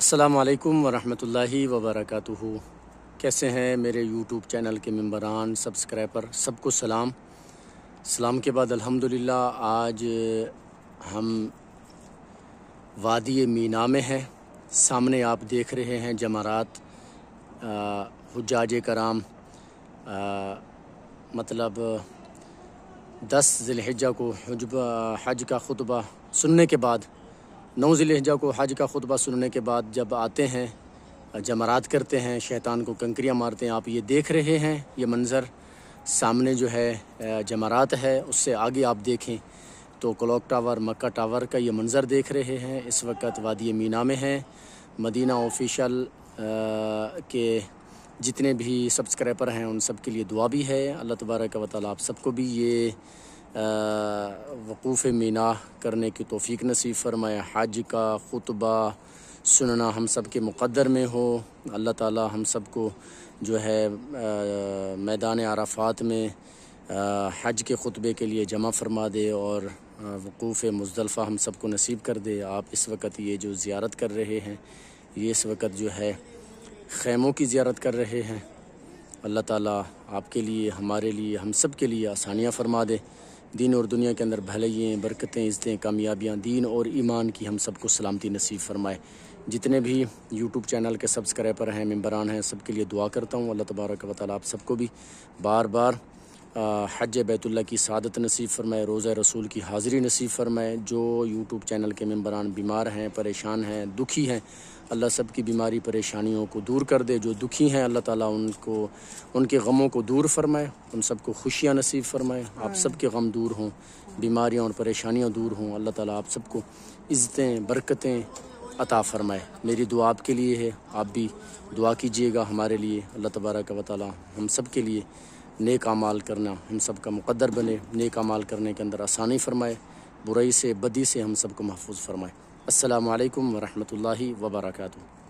अल्लाम वरहमतुल्लाहि वबरकatuhu कैसे हैं मेरे YouTube चैनल के मम्बरान सब्सक्राइबर सबको सलाम सलाम के बाद अल्हम्दुलिल्लाह आज हम वादी मीना में हैं सामने आप देख रहे हैं जमारात हजाज कराम आ, मतलब दस जिलहजा को हज का खुतबा सुनने के बाद नौज़ लहजा को हज का खुतबा सुनने के बाद जब आते हैं जमरात करते हैं शैतान को कंकरियाँ मारते हैं आप ये देख रहे हैं ये मंज़र सामने जो है जमरात है उससे आगे आप देखें तो क्लॉक टावर मक्का टावर का ये मंज़र देख रहे हैं इस वक्त वादी मीना में हैं मदीना ऑफिशल के जितने भी सब्सक्राइबर हैं उन सब के लिए दुआ भी है अल्लाह तबारक वाली आप सबको भी ये वक़ूफ़ मीना करने की तोफ़ी नसीब फरमाए हज का खुतबा सुनना हम सब के मुक़दर में हो अल्लाह ताला हम सब को जो है आ, मैदान आराफात में हज के खुतबे के लिए जमा फरमा दे और वक़ूफ़ मुजलफ़ा हम सब को नसीब कर दे आप इस वक्त ये जो ज़्यारत कर रहे हैं ये इस वक्त जो है खैमों की ज़्यारत कर रहे हैं अल्लाह ताला आपके लिए हमारे लिए हम सब के लिए आसानियाँ फरमा दे दीन और दुनिया के अंदर भलाइयाँ बरकतें इज़्तें कामयाबियाँ दीन और ईमान की हम सबको सलामती नसीब फरमाए जितने भी यूट्यूब चैनल के सब्सक्राइबर हैं मेम्बरान हैं सबके लिए दुआ करता हूँ अल्लाह तबारक वाली आप सबको भी बार बार हज बैतुल्ला की सदत नसीब फरमाए रोज़ा रसूल की हाज़िरी नसीब फरमाए जो यूट्यूब चैनल के मम्बरान बीमार हैं परेशान हैं दुखी हैं अल्लाह सब की बीमारी परेशानियों को दूर कर दे जो दुखी हैं अल्लाह ताला उनको उनके गमों को दूर फरमाए उन सबको खुशियाँ नसीब फरमाए आप हाँ। सबके गम दूर हों बीमारियाँ और परेशानियाँ दूर हों अल्लाह ताला आप सबको इज़्ज़तें बरकतें अता फरमाए मेरी दुआ आपके लिए है आप भी दुआ कीजिएगा हमारे लिए अल्लाह तबारक वाली हम सब के लिए नेक अमाल करना हम सब का मुकदर बने नेक अमाल करने के अंदर आसानी फरमाए बुराई से बदी से हम सब को महफूज फरमाए असलकम वरहमल वबरकू